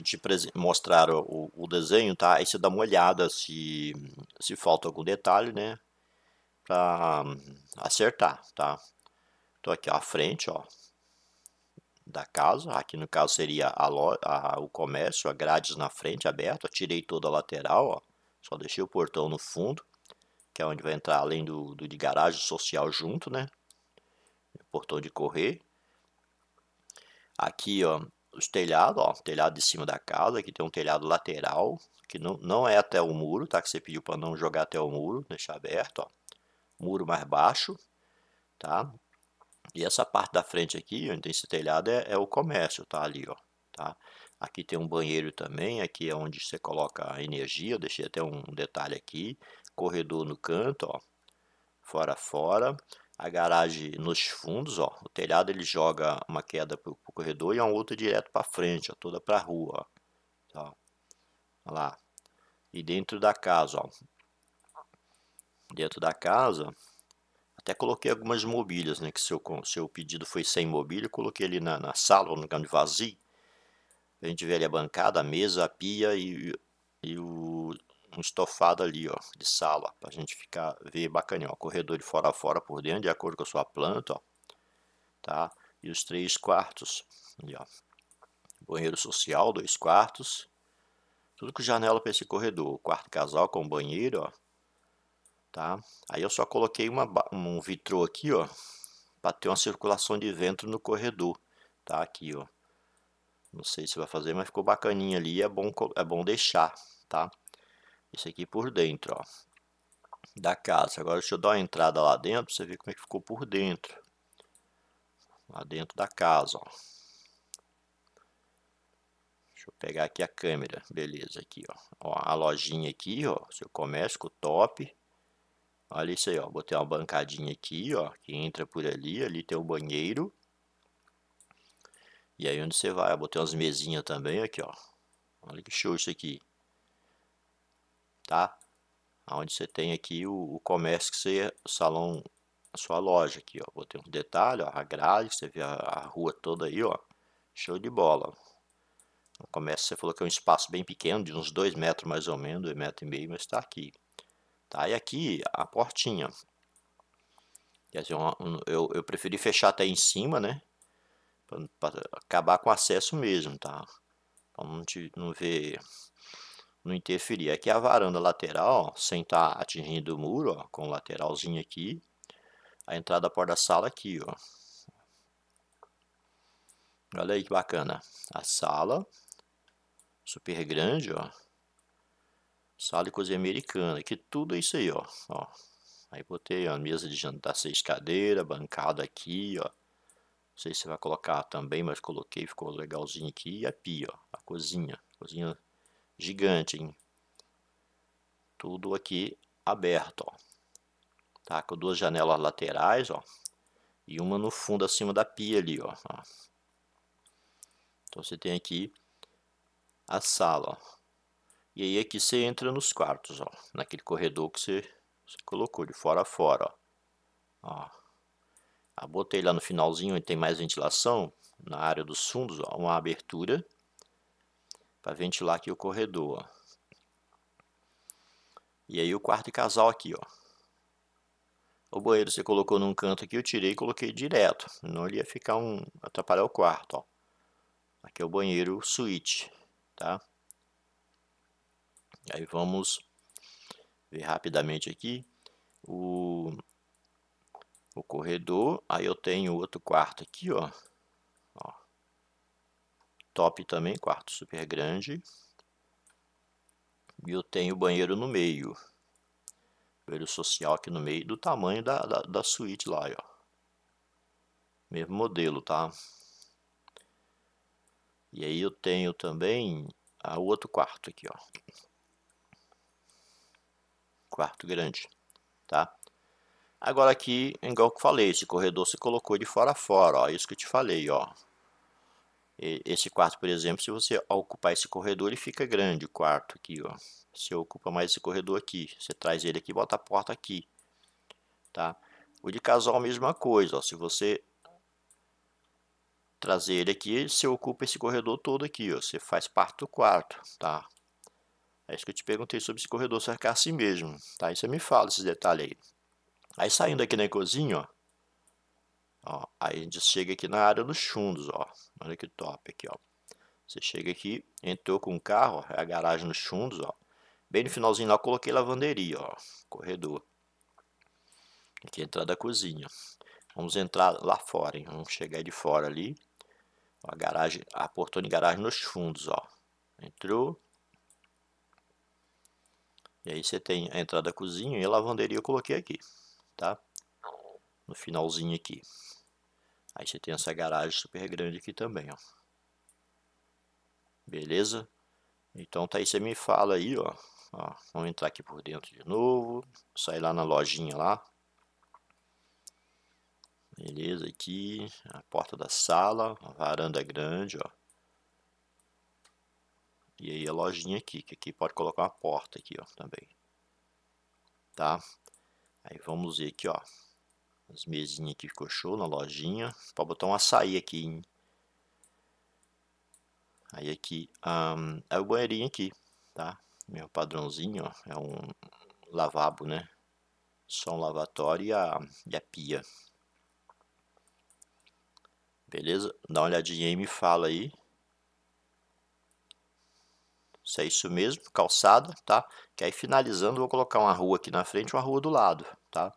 Tipo, te mostrar o, o, desenho, tá? Aí você dá uma olhada se, se falta algum detalhe, né? Pra hum, acertar, tá? Então aqui ó, a frente, ó, da casa, aqui no caso seria a a, o comércio, a grades na frente aberta, tirei toda a lateral, ó, só deixei o portão no fundo, que é onde vai entrar além do, do de garagem social junto, né? Portão de correr. Aqui, ó, os telhados, ó, telhado de cima da casa, aqui tem um telhado lateral, que não, não é até o muro, tá? Que você pediu para não jogar até o muro, deixar aberto, ó. Muro mais baixo, tá? E essa parte da frente aqui, onde tem esse telhado, é, é o comércio, tá? Ali, ó, tá? Aqui tem um banheiro também, aqui é onde você coloca a energia, eu deixei até um detalhe aqui. Corredor no canto, ó, fora, fora a garagem nos fundos, ó, o telhado ele joga uma queda para o corredor e é uma outra direto para frente, ó, toda para a rua, ó. Tá. lá. E dentro da casa, ó, dentro da casa, até coloquei algumas mobílias, né, que seu, seu pedido foi sem mobília, coloquei ali na, na sala, no lugar de vazio, a gente vê ali a bancada, a mesa, a pia e, e o um estofado ali, ó, de sala, pra gente ficar, ver bacaninho, ó, corredor de fora a fora por dentro, de acordo com a sua planta, ó, tá? E os três quartos, ali, ó, banheiro social, dois quartos, tudo com janela para esse corredor, quarto casal com banheiro, ó, tá? Aí eu só coloquei uma, um vitrô aqui, ó, para ter uma circulação de vento no corredor, tá? Aqui, ó. Não sei se vai fazer, mas ficou bacaninha ali, é bom, é bom deixar, tá? Isso aqui por dentro, ó, da casa. Agora deixa eu dar uma entrada lá dentro pra você ver como é que ficou por dentro. Lá dentro da casa, ó. Deixa eu pegar aqui a câmera, beleza, aqui, ó. ó a lojinha aqui, ó, seu comércio com o top. Olha isso aí, ó, botei uma bancadinha aqui, ó, que entra por ali, ali tem o banheiro. E aí onde você vai, ó, botei umas mesinhas também aqui, ó. Olha que show isso aqui tá? Onde você tem aqui o, o comércio que seria o salão, a sua loja aqui, ó. Vou ter um detalhe, ó, a grade, você vê a, a rua toda aí, ó. Show de bola. O comércio você falou que é um espaço bem pequeno, de uns 2 metros mais ou menos, 2 metros e meio, mas está aqui. Tá? E aqui a portinha. Quer dizer, uma, um, eu, eu preferi fechar até em cima, né? Para acabar com o acesso mesmo, tá? Para não, te, não ver não interferir. Aqui a varanda lateral, ó, sem estar tá atingindo o muro, ó, com o lateralzinho aqui. A entrada da porta da sala aqui, ó. Olha aí que bacana. A sala, super grande, ó. Sala e cozinha americana, que tudo isso aí, ó. ó. Aí botei a mesa de jantar, seis cadeiras, bancada aqui, ó. Não sei se vai colocar também, mas coloquei, ficou legalzinho aqui. E a pia, ó, a cozinha. Cozinha gigante. Hein? Tudo aqui aberto. Ó. Tá? Com duas janelas laterais ó, e uma no fundo acima da pia ali. Ó, Então você tem aqui a sala. Ó. E aí aqui você entra nos quartos, ó, naquele corredor que você, você colocou de fora a fora. Ó. ó. botei lá no finalzinho onde tem mais ventilação, na área dos fundos, ó, uma abertura para ventilar aqui o corredor. Ó. E aí o quarto casal aqui, ó. O banheiro você colocou num canto aqui, eu tirei e coloquei direto. Não ia ficar um atrapalhar o quarto, ó. Aqui é o banheiro suíte, tá? Aí vamos ver rapidamente aqui o o corredor. Aí eu tenho outro quarto aqui, ó top também, quarto super grande. E eu tenho o banheiro no meio. Banheiro social aqui no meio, do tamanho da, da, da suíte lá, ó. Mesmo modelo, tá? E aí eu tenho também o outro quarto aqui, ó. Quarto grande, tá? Agora aqui, igual que eu falei, esse corredor se colocou de fora a fora, ó. É isso que eu te falei, ó. Esse quarto, por exemplo, se você ocupar esse corredor, ele fica grande, o quarto aqui, ó. Você ocupa mais esse corredor aqui, você traz ele aqui bota a porta aqui, tá? O de casal, mesma coisa, ó. Se você trazer ele aqui, você ocupa esse corredor todo aqui, ó. Você faz parte do quarto, tá? É isso que eu te perguntei sobre esse corredor cercar assim mesmo, tá? Aí você me fala esses detalhes aí. Aí saindo aqui na cozinha, ó. Ó, aí a gente chega aqui na área dos fundos, ó. Olha que top aqui, ó. Você chega aqui, entrou com o carro, ó, é a garagem nos fundos, ó. Bem no finalzinho lá eu coloquei lavanderia, ó, corredor. Aqui é a entrada da cozinha. Vamos entrar lá fora, hein? Vamos chegar de fora ali. Ó, a garagem, a portão de garagem nos fundos, ó. Entrou. E aí você tem a entrada da cozinha e a lavanderia eu coloquei aqui, tá? no finalzinho aqui. Aí você tem essa garagem super grande aqui também, ó. Beleza? Então tá aí, você me fala aí, ó. ó vamos entrar aqui por dentro de novo, sair lá na lojinha lá. Beleza, aqui a porta da sala, varanda grande, ó. E aí a lojinha aqui, que aqui pode colocar uma porta aqui, ó, também. Tá? Aí vamos ver aqui, ó. As mesinhas aqui ficou show na lojinha. Pode botar um açaí aqui, hein? Aí aqui um, é o banheirinho aqui, tá? Meu padrãozinho, ó, é um lavabo, né? Só um lavatório e a, e a pia. Beleza? Dá uma olhadinha aí e me fala aí. isso é isso mesmo, calçada, tá? Que aí finalizando, vou colocar uma rua aqui na frente e uma rua do lado, tá?